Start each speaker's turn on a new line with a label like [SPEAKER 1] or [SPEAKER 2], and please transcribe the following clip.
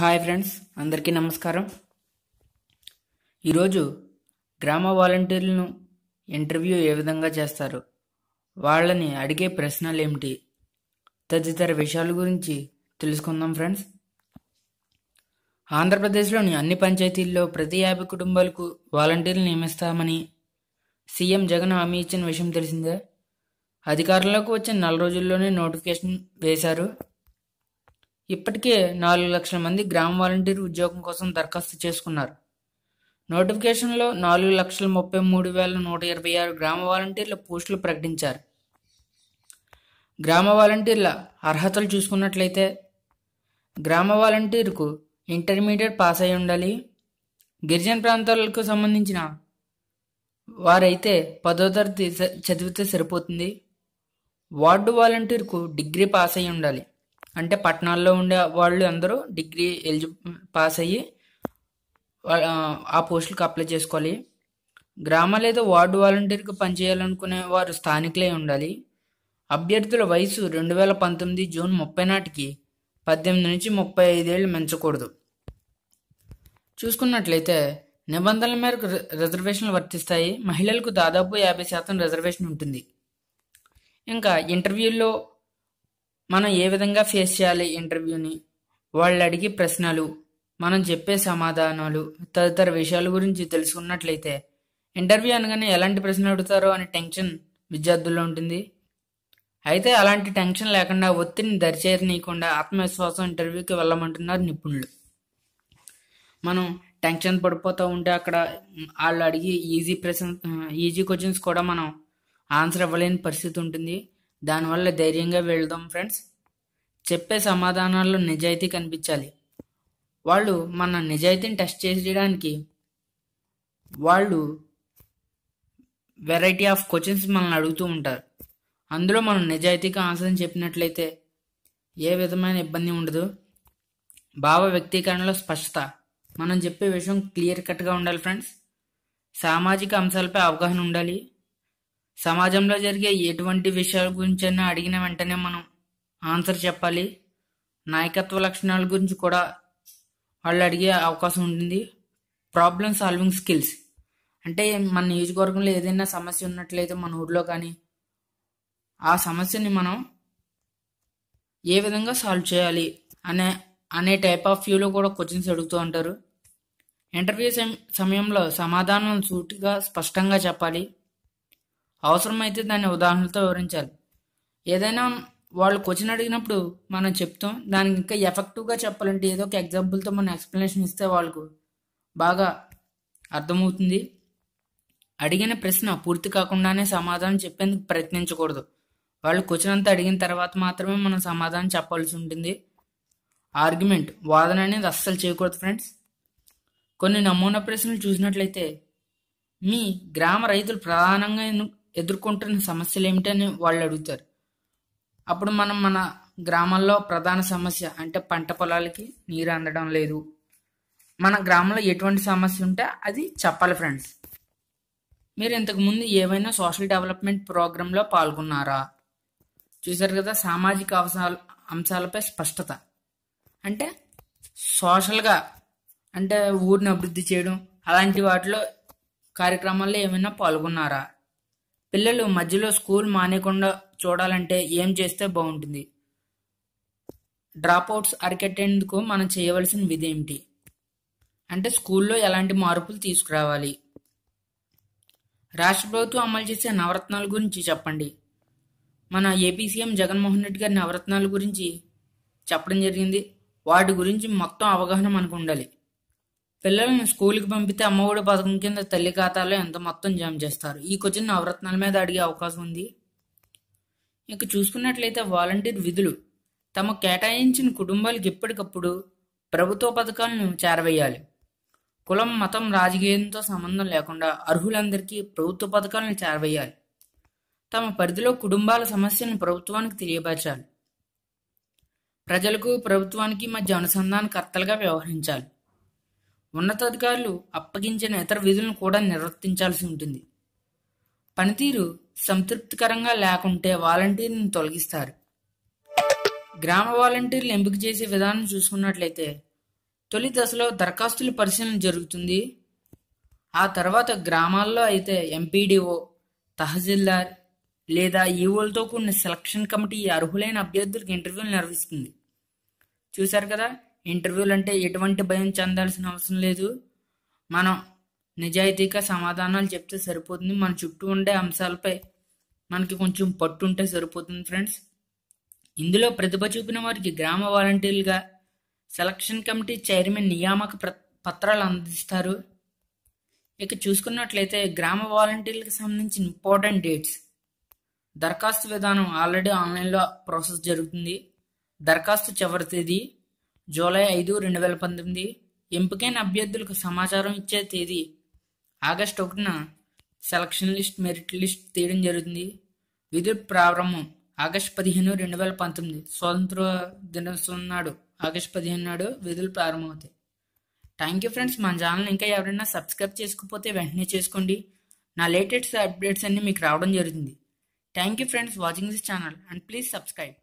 [SPEAKER 1] hi friends అందరికీ నమస్కారం ఈరోజు గ్రామ వాలంటీర్లను ఇంటర్వ్యూ ఏ విధంగా చేస్తారు వాళ్ళని అడిగే ప్రశ్నలు ఏమిటి తదితర విషయాల గురించి తెలుసుకుందాం ఫ్రెండ్స్ ఆంధ్రప్రదేశ్లోని అన్ని పంచాయతీల్లో ప్రతి యాభై కుటుంబాలకు వాలంటీర్లు నియమిస్తామని సీఎం జగన్ హామీ ఇచ్చిన విషయం తెలిసిందే అధికారంలోకి వచ్చిన నెల రోజుల్లోనే నోటిఫికేషన్ వేశారు ఇప్పటికే నాలుగు లక్షల మంది గ్రామ వాలంటీర్ ఉద్యోగం కోసం దరఖాస్తు చేసుకున్నారు నోటిఫికేషన్లో నాలుగు లక్షల ముప్పై మూడు వేల నూట ఇరవై ఆరు గ్రామ వాలంటీర్ల పోస్టులు ప్రకటించారు గ్రామ వాలంటీర్ల అర్హతలు చూసుకున్నట్లయితే గ్రామ వాలంటీర్కు ఇంటర్మీడియట్ పాస్ అయి ఉండాలి గిరిజన ప్రాంతాలకు సంబంధించిన వారైతే పదో తరగతి చదివితే సరిపోతుంది వార్డు వాలంటీర్కు డిగ్రీ పాస్ అయి ఉండాలి అంటే పట్టణాల్లో ఉండే వాళ్ళు అందరూ డిగ్రీ ఎలిజి పాస్ అయ్యి ఆ పోస్టులకు అప్లై చేసుకోవాలి గ్రామాలు లేదా వార్డు వాలంటీర్గా పనిచేయాలనుకునే వారు స్థానికులే ఉండాలి అభ్యర్థుల వయసు రెండు వేల పంతొమ్మిది జూన్ ముప్పై నాటికి పద్దెనిమిది నుంచి ముప్పై ఐదేళ్ళు మించకూడదు చూసుకున్నట్లయితే నిబంధనల మేరకు రిజర్వేషన్లు వర్తిస్తాయి మహిళలకు దాదాపు యాభై శాతం రిజర్వేషన్ ఉంటుంది ఇంకా ఇంటర్వ్యూల్లో మనం ఏ విధంగా ఫేస్ చేయాలి ఇంటర్వ్యూని వాళ్ళు అడిగే ప్రశ్నలు మనం చెప్పే సమాధానాలు తదితర విషయాల గురించి తెలుసుకున్నట్లయితే ఇంటర్వ్యూ అనగానే ఎలాంటి ప్రశ్నలు అడుగుతారో అనే టెన్షన్ విద్యార్థుల్లో ఉంటుంది అయితే అలాంటి టెన్షన్ లేకుండా ఒత్తిడిని దరిచేరనీయకుండా ఆత్మవిశ్వాసం ఇంటర్వ్యూకి వెళ్ళమంటున్నారు నిపుణులు మనం టెన్షన్ పడిపోతూ ఉంటే అక్కడ వాళ్ళు అడిగి ఈజీ ప్రశ్న ఈజీ క్వశ్చన్స్ కూడా మనం ఆన్సర్ ఇవ్వలేని పరిస్థితి ఉంటుంది దానివల్ల ధైర్యంగా వెళ్దాం ఫ్రెండ్స్ చెప్పే సమాధానాల్లో నిజాయితీ కనిపించాలి వాళ్ళు మన నిజాయితీని టెస్ట్ చేయడానికి వాళ్ళు వెరైటీ ఆఫ్ క్వశ్చన్స్ మనల్ని అడుగుతూ ఉంటారు అందులో మనం నిజాయితీగా ఆన్సర్ చెప్పినట్లయితే ఏ విధమైన ఇబ్బంది ఉండదు భావ వ్యక్తీకరణలో స్పష్టత మనం చెప్పే విషయం క్లియర్ కట్గా ఉండాలి ఫ్రెండ్స్ సామాజిక అంశాలపై అవగాహన ఉండాలి సమాజంలో జరిగే ఎటువంటి విషయాల గురించి అయినా అడిగిన వెంటనే మనం ఆన్సర్ చెప్పాలి నాయకత్వ లక్షణాల గురించి కూడా వాళ్ళు అడిగే అవకాశం ఉంటుంది ప్రాబ్లం సాల్వింగ్ స్కిల్స్ అంటే మన నియోజకవర్గంలో ఏదైనా సమస్య ఉన్నట్లయితే మన ఊర్లో కానీ ఆ సమస్యని మనం ఏ విధంగా సాల్వ్ చేయాలి అనే అనే టైప్ ఆఫ్ వ్యూలో కూడా క్వశ్చన్స్ అడుగుతూ ఉంటారు ఇంటర్వ్యూ సమయంలో సమాధానం సూటిగా స్పష్టంగా చెప్పాలి అవసరమైతే దాన్ని ఉదాహరణలతో వివరించాలి ఏదైనా వాళ్ళు క్వశ్చన్ అడిగినప్పుడు మనం చెప్తాం దానికి ఇంకా ఎఫెక్టివ్గా చెప్పాలంటే ఏదో ఒక ఎగ్జాంపుల్తో మనం ఎక్స్ప్లెనేషన్ ఇస్తే వాళ్ళకు బాగా అర్థమవుతుంది అడిగిన ప్రశ్న పూర్తి కాకుండానే సమాధానం చెప్పేందుకు ప్రయత్నించకూడదు వాళ్ళు క్వశ్చన్ అంతా అడిగిన తర్వాత మాత్రమే మనం సమాధానం చెప్పాల్సి ఉంటుంది ఆర్గ్యుమెంట్ వాదన అనేది అస్సలు చేయకూడదు ఫ్రెండ్స్ కొన్ని నమూనా ప్రశ్నలు చూసినట్లయితే మీ గ్రామ రైతులు ప్రధానంగా ఎదుర్కొంటున్న సమస్యలు ఏమిటని వాళ్ళు అడుగుతారు అప్పుడు మనం మన గ్రామాల్లో ప్రధాన సమస్య అంటే పంట పొలాలకి నీరు అందడం లేదు మన గ్రామంలో ఎటువంటి సమస్య ఉంటే అది చెప్పాలి ఫ్రెండ్స్ మీరు ఇంతకుముందు ఏవైనా సోషల్ డెవలప్మెంట్ ప్రోగ్రాంలో పాల్గొన్నారా చూసారు కదా సామాజిక అవసరాల అంశాలపై స్పష్టత అంటే సోషల్గా అంటే ఊరిని అభివృద్ధి చేయడం అలాంటి వాటిలో కార్యక్రమాల్లో ఏమైనా పాల్గొన్నారా పిల్లలు మధ్యలో స్కూల్ మానేకుండా చూడాలంటే ఏం చేస్తే బాగుంటుంది డ్రాప్అవుట్స్ అరికెట్టేందుకు మనం చేయవలసిన విధి ఏమిటి అంటే స్కూల్లో ఎలాంటి మార్పులు తీసుకురావాలి రాష్ట్ర ప్రభుత్వం అమలు చేసే నవరత్నాల గురించి చెప్పండి మన ఏపీ సీఎం జగన్మోహన్ రెడ్డి గారి నవరత్నాల గురించి చెప్పడం జరిగింది వాటి గురించి మొత్తం అవగాహన మనకు ఉండాలి పిల్లల్ని స్కూల్కి పంపితే అమ్మఒడి పథకం కింద తల్లి ఖాతాలో ఎంత మొత్తం జమ చేస్తారు ఈ క్వశ్చన్ నవరత్నాల మీద అడిగే అవకాశం ఉంది ఇక చూసుకున్నట్లయితే వాలంటీర్ విధులు తమ కేటాయించిన కుటుంబాలకు ఎప్పటికప్పుడు ప్రభుత్వ పథకాలను చేరవేయాలి కులం మతం రాజకీయంతో సంబంధం లేకుండా అర్హులందరికీ ప్రభుత్వ పథకాలను చేరవేయాలి తమ పరిధిలో కుటుంబాల సమస్యను ప్రభుత్వానికి తెలియపరచాలి ప్రజలకు ప్రభుత్వానికి మధ్య అనుసంధానకర్తలుగా వ్యవహరించాలి ఉన్నతాధికారులు అప్పగించిన ఇతర విధులను కూడా నిర్వర్తించాల్సి ఉంటుంది పనితీరు సంతృప్తికరంగా లేకుంటే వాలంటీర్ని తొలగిస్తారు గ్రామ వాలంటీర్లు ఎంపిక చేసే విధానం చూసుకున్నట్లయితే తొలి దశలో దరఖాస్తుల పరిశీలన జరుగుతుంది ఆ తర్వాత గ్రామాల్లో అయితే ఎంపీడీఓ తహసీల్దార్ లేదా ఈఓలతో కూడిన సెలక్షన్ కమిటీ అర్హులైన అభ్యర్థులకు ఇంటర్వ్యూలు నిర్వహిస్తుంది చూశారు కదా ఇంటర్వ్యూలు అంటే ఎటువంటి భయం చెందాల్సిన అవసరం లేదు మనం నిజాయితీగా సమాధానాలు చెప్తే సరిపోతుంది మన చుట్టూ ఉండే అంశాలపై మనకి కొంచెం పట్టు ఉంటే సరిపోతుంది ఫ్రెండ్స్ ఇందులో ప్రతిభ చూపిన వారికి గ్రామ వాలంటీర్లుగా సెలక్షన్ కమిటీ చైర్మన్ నియామక పత్రాలు అందిస్తారు ఇక చూసుకున్నట్లయితే గ్రామ వాలంటీర్లకు సంబంధించిన ఇంపార్టెంట్ డేట్స్ దరఖాస్తు విధానం ఆల్రెడీ ఆన్లైన్లో ప్రాసెస్ జరుగుతుంది దరఖాస్తు చివరి తేదీ జూలై ఐదు రెండు వేల పంతొమ్మిది ఎంపికైన అభ్యర్థులకు సమాచారం ఇచ్చే తేదీ ఆగస్టు ఒకటిన సెలక్షన్ లిస్ట్ మెరిట్ లిస్ట్ తీయడం జరుగుతుంది విధు ప్రారంభం ఆగస్టు పదిహేను రెండు వేల పంతొమ్మిది స్వాతంత్ర దినోత్సవం నాడు ఆగస్టు పదిహేను నాడు విధులు ప్రారంభమవుతాయి థ్యాంక్ యూ ఫ్రెండ్స్ మన ఛానల్ ఇంకా ఎవరైనా సబ్స్క్రైబ్ చేసుకుపోతే వెంటనే చేసుకోండి నా లేటెస్ట్ అప్డేట్స్ అన్నీ మీకు రావడం జరుగుతుంది thank you friends watching this channel and please subscribe